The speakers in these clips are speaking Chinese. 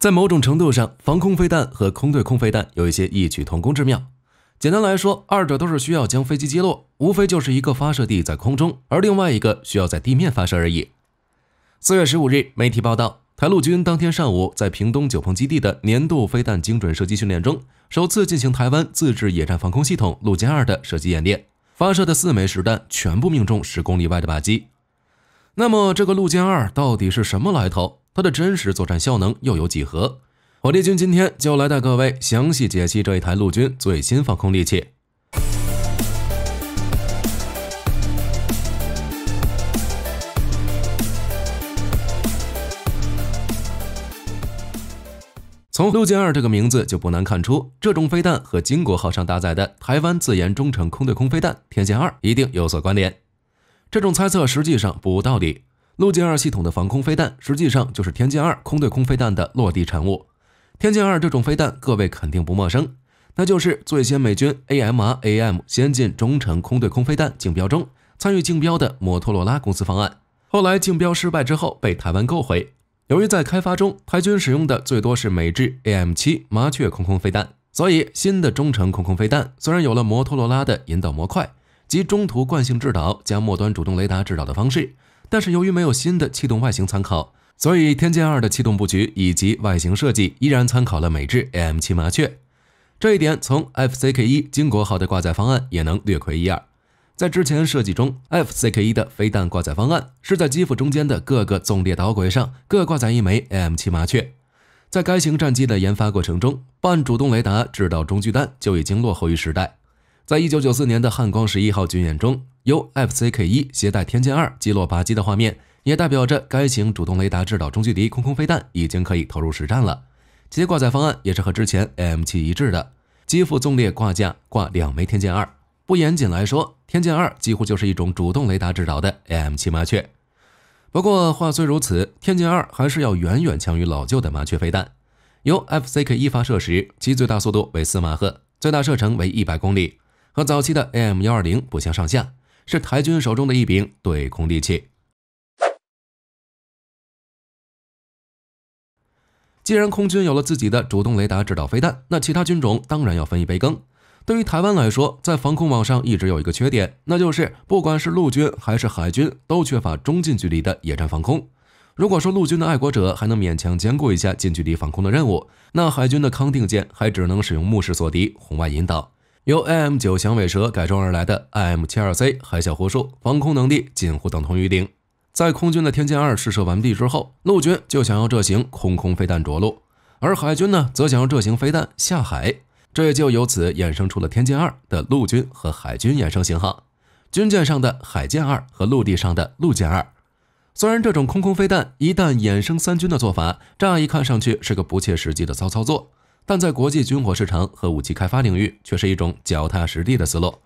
在某种程度上，防空飞弹和空对空飞弹有一些异曲同工之妙。简单来说，二者都是需要将飞机击落，无非就是一个发射地在空中，而另外一个需要在地面发射而已。四月十五日，媒体报道，台陆军当天上午在屏东九鹏基地的年度飞弹精准射击训练中，首次进行台湾自制野战防空系统陆歼二的射击演练，发射的四枚实弹全部命中十公里外的靶机。那么，这个陆歼二到底是什么来头？它的真实作战效能又有几何？火力军今天就来带各位详细解析这一台陆军最新防空利器。从“陆军二”这个名字就不难看出，这种飞弹和“金国号”上搭载的台湾自研中程空对空飞弹“天线二”一定有所关联。这种猜测实际上不无道理。陆剑二系统的防空飞弹，实际上就是天剑二空对空飞弹的落地产物。天剑二这种飞弹各位肯定不陌生，那就是最先美军 AMRAM 先进中程空对空飞弹竞标中参与竞标的摩托罗拉公司方案。后来竞标失败之后被台湾购回。由于在开发中，台军使用的最多是美制 AM7 麻雀空空飞弹，所以新的中程空空飞弹虽然有了摩托罗拉的引导模块及中途惯性制导加末端主动雷达制导的方式。但是由于没有新的气动外形参考，所以天剑二的气动布局以及外形设计依然参考了美制 AM7 麻雀。这一点从 FCK-1 金国号的挂载方案也能略窥一二。在之前设计中，FCK-1 的飞弹挂载方案是在机腹中间的各个纵列导轨上各挂载一枚 AM7 麻雀。在该型战机的研发过程中，半主动雷达制导中距弹就已经落后于时代。在一九九四年的汉光十一号军演中，由 FCK-1 携带天剑二击落靶机的画面，也代表着该型主动雷达制导中距离空空飞弹已经可以投入实战了。其挂载方案也是和之前 AM7 一致的，机腹纵列挂架挂两枚天剑二。不严谨来说，天剑二几乎就是一种主动雷达制导的 AM7 麻雀。不过话虽如此，天剑二还是要远远强于老旧的麻雀飞弹。由 FCK-1 发射时，其最大速度为四马赫，最大射程为一百公里。和早期的 AM 幺二零不相上下，是台军手中的一柄对空利器。既然空军有了自己的主动雷达制导飞弹，那其他军种当然要分一杯羹。对于台湾来说，在防空网上一直有一个缺点，那就是不管是陆军还是海军，都缺乏中近距离的野战防空。如果说陆军的爱国者还能勉强兼顾一下近距离防空的任务，那海军的康定舰还只能使用目视锁敌、红外引导。由 AM 九响尾蛇改装而来的 IM 七二 C 海啸狐术防空能力近乎等同于零。在空军的天剑二试射完毕之后，陆军就想要这型空空飞弹着陆，而海军呢则想要这型飞弹下海，这也就由此衍生出了天剑二的陆军和海军衍生型号，军舰上的海剑二和陆地上的陆剑二。虽然这种空空飞弹一旦衍生三军的做法，乍一看上去是个不切实际的骚操作。但在国际军火市场和武器开发领域，却是一种脚踏实地的思路。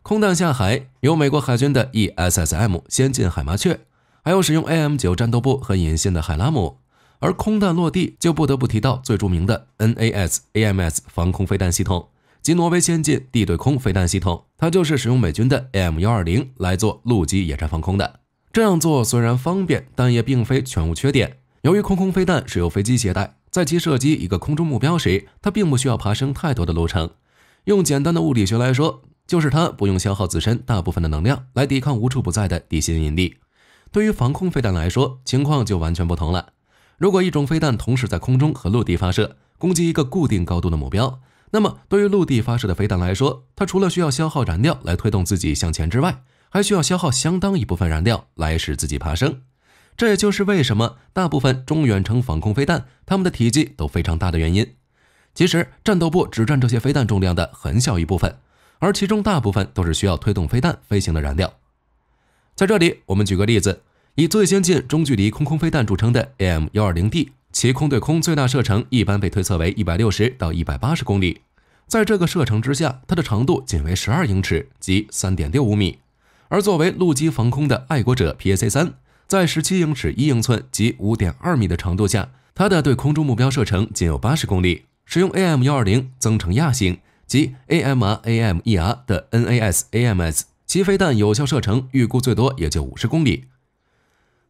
空弹下海有美国海军的 ESSM 先进海麻雀，还有使用 AM 九战斗部和引信的海拉姆；而空弹落地就不得不提到最著名的 NASAMS 防空飞弹系统及挪威先进地对空飞弹系统，它就是使用美军的 AM 幺二零来做陆基野战防空的。这样做虽然方便，但也并非全无缺点。由于空空飞弹是由飞机携带。在其射击一个空中目标时，它并不需要爬升太多的路程。用简单的物理学来说，就是它不用消耗自身大部分的能量来抵抗无处不在的地心引力。对于防空飞弹来说，情况就完全不同了。如果一种飞弹同时在空中和陆地发射，攻击一个固定高度的目标，那么对于陆地发射的飞弹来说，它除了需要消耗燃料来推动自己向前之外，还需要消耗相当一部分燃料来使自己爬升。这也就是为什么大部分中远程防空飞弹，它们的体积都非常大的原因。其实战斗部只占这些飞弹重量的很小一部分，而其中大部分都是需要推动飞弹飞行的燃料。在这里，我们举个例子，以最先进中距离空空飞弹著称的 AM 幺二零 D，其空对空最大射程一般被推测为一百六十到一百八十公里。在这个射程之下，它的长度仅为十二英尺，即三点六五米。而作为陆基防空的爱国者 PAC 三。在十七英尺一英寸及五点二米的长度下，它的对空中目标射程仅有八十公里。使用 AM 幺二零增程亚型及 AMR AMER 的 NASAMS，其飞弹有效射程预估最多也就五十公里。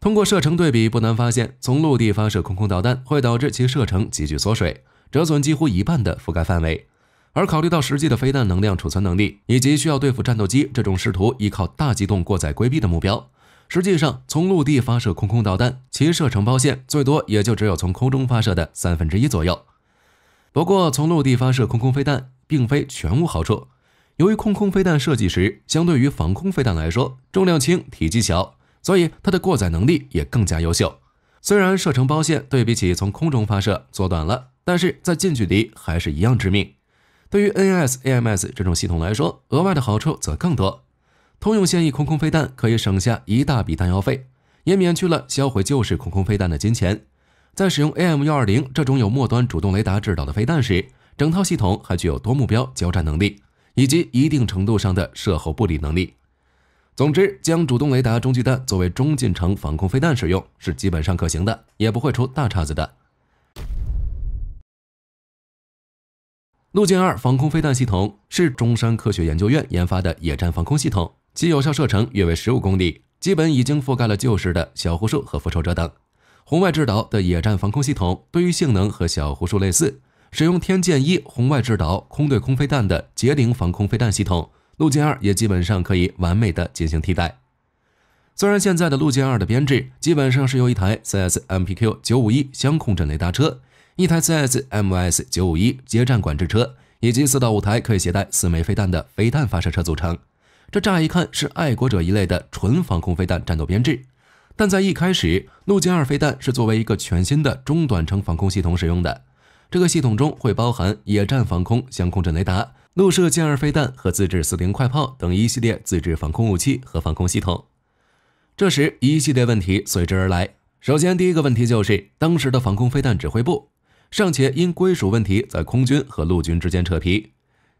通过射程对比，不难发现，从陆地发射空空导弹会导致其射程急剧缩水，折损几乎一半的覆盖范围。而考虑到实际的飞弹能量储存能力以及需要对付战斗机这种试图依靠大机动过载规避的目标。实际上，从陆地发射空空导弹，其射程包线最多也就只有从空中发射的三分之一左右。不过，从陆地发射空空飞弹并非全无好处。由于空空飞弹设计时相对于防空飞弹来说，重量轻、体积小，所以它的过载能力也更加优秀。虽然射程包线对比起从空中发射缩短了，但是在近距离还是一样致命。对于 N S A M S 这种系统来说，额外的好处则更多。通用现役空空飞弹可以省下一大笔弹药费，也免去了销毁旧式空空飞弹的金钱。在使用 AM 幺二零这种有末端主动雷达制导的飞弹时，整套系统还具有多目标交战能力，以及一定程度上的射后不理能力。总之，将主动雷达中距弹作为中近程防空飞弹使用是基本上可行的，也不会出大岔子的。陆径二防空飞弹系统是中山科学研究院研发的野战防空系统。其有效射程约为十五公里，基本已经覆盖了旧时的小狐数和复仇者等红外制导的野战防空系统。对于性能和小狐数类似，使用天剑一红外制导空对空飞弹的捷灵防空飞弹系统，陆剑二也基本上可以完美的进行替代。虽然现在的陆剑二的编制基本上是由一台 c S M P Q 九五一相控阵雷达车，一台 c S M S 九五一接战管制车，以及四到五台可以携带四枚飞弹的飞弹发射车组成。这乍一看是爱国者一类的纯防空飞弹战斗编制，但在一开始，陆剑二飞弹是作为一个全新的中短程防空系统使用的。这个系统中会包含野战防空相控阵雷达、陆射歼二飞弹和自制四零快炮等一系列自制防空武器和防空系统。这时，一系列问题随之而来。首先，第一个问题就是当时的防空飞弹指挥部尚且因归属问题在空军和陆军之间扯皮。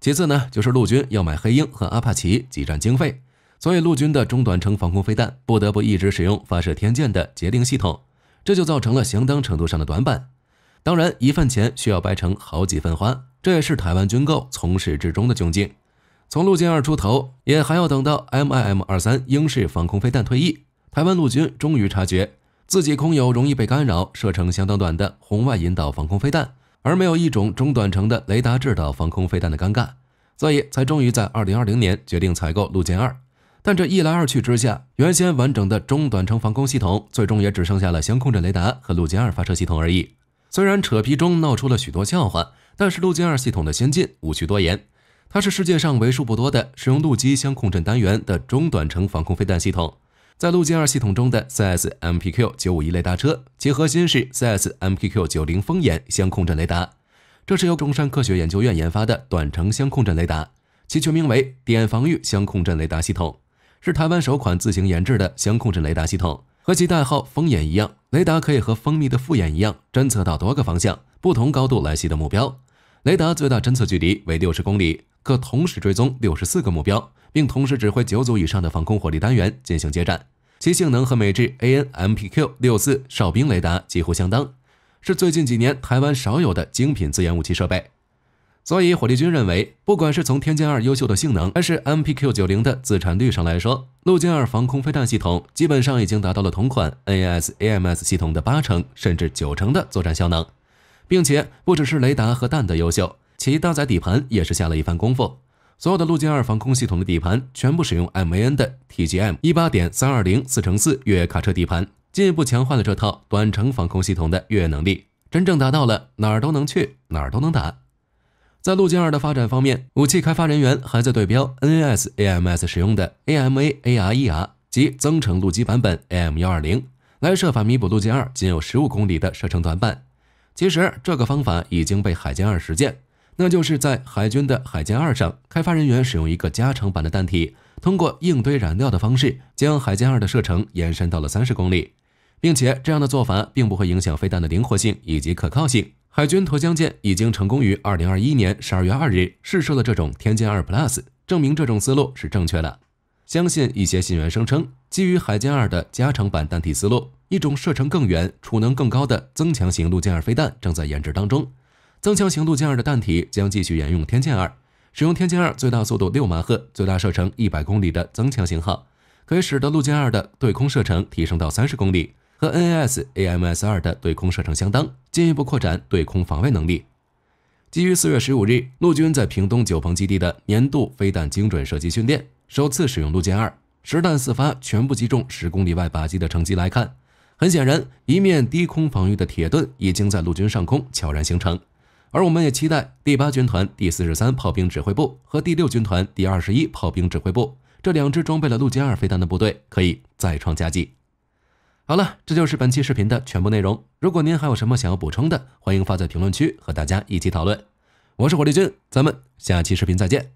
其次呢，就是陆军要买黑鹰和阿帕奇挤占经费，所以陆军的中短程防空飞弹不得不一直使用发射天箭的节令系统，这就造成了相当程度上的短板。当然，一份钱需要掰成好几份花，这也是台湾军购从始至终的窘境。从陆军二出头，也还要等到 MIM-23 英式防空飞弹退役，台湾陆军终于察觉自己空有容易被干扰、射程相当短的红外引导防空飞弹。而没有一种中短程的雷达制导防空飞弹的尴尬，所以才终于在二零二零年决定采购陆歼二。但这一来二去之下，原先完整的中短程防空系统最终也只剩下了相控阵雷达和陆歼二发射系统而已。虽然扯皮中闹出了许多笑话，但是陆歼二系统的先进无需多言，它是世界上为数不多的使用陆基相控阵单元的中短程防空飞弹系统。在陆基二系统中的四 SMPQ 九五一类达车，其核心是四 SMPQ 九零风眼相控阵雷达。这是由中山科学研究院研发的短程相控阵雷达，其全名为点防御相控阵雷达系统，是台湾首款自行研制的相控阵雷达系统。和其代号“风眼”一样，雷达可以和蜂蜜的复眼一样，侦测到多个方向、不同高度来袭的目标。雷达最大侦测距离为六十公里，可同时追踪六十四个目标，并同时指挥九组以上的防空火力单元进行接战。其性能和美制 AN/MPQ 六四哨兵雷达几乎相当，是最近几年台湾少有的精品自研武器设备。所以，火力军认为，不管是从天剑二优秀的性能，还是 MPQ 九零的自产率上来说，陆剑二防空飞弹系统基本上已经达到了同款 NASAMS 系统的八成甚至九成的作战效能。并且不只是雷达和弹的优秀，其搭载底盘也是下了一番功夫。所有的陆基二防空系统的底盘全部使用 Mn a 的 TGM 一八点三二零四乘四越野卡车底盘，进一步强化了这套短程防空系统的越野能力，真正达到了哪儿都能去，哪儿都能打。在陆基二的发展方面，武器开发人员还在对标 NASAMS 使用的 AMAAER 及增程陆基版本 AM 幺二零，来设法弥补陆基二仅有十五公里的射程短板。其实这个方法已经被海剑二实践，那就是在海军的海剑二上，开发人员使用一个加长版的弹体，通过硬堆燃料的方式，将海剑二的射程延伸到了三十公里，并且这样的做法并不会影响飞弹的灵活性以及可靠性。海军沱江舰已经成功于二零二一年十二月二日试射了这种天剑二 plus，证明这种思路是正确的。相信一些信源声称，基于海剑二的加长版弹体思路，一种射程更远、储能更高的增强型陆剑二飞弹正在研制当中。增强型陆剑二的弹体将继续沿用天剑二，使用天剑二最大速度六马赫、最大射程一百公里的增强型号，可以使得陆剑二的对空射程提升到三十公里，和 NASAMS 二的对空射程相当，进一步扩展对空防卫能力。基于四月十五日陆军在屏东九鹏基地的年度飞弹精准射击训练。首次使用陆剑二实弹四发全部击中十公里外靶机的成绩来看，很显然一面低空防御的铁盾已经在陆军上空悄然形成。而我们也期待第八军团第四十三炮兵指挥部和第六军团第二十一炮兵指挥部这两支装备了陆剑二飞弹的部队可以再创佳绩。好了，这就是本期视频的全部内容。如果您还有什么想要补充的，欢迎发在评论区和大家一起讨论。我是火力军，咱们下期视频再见。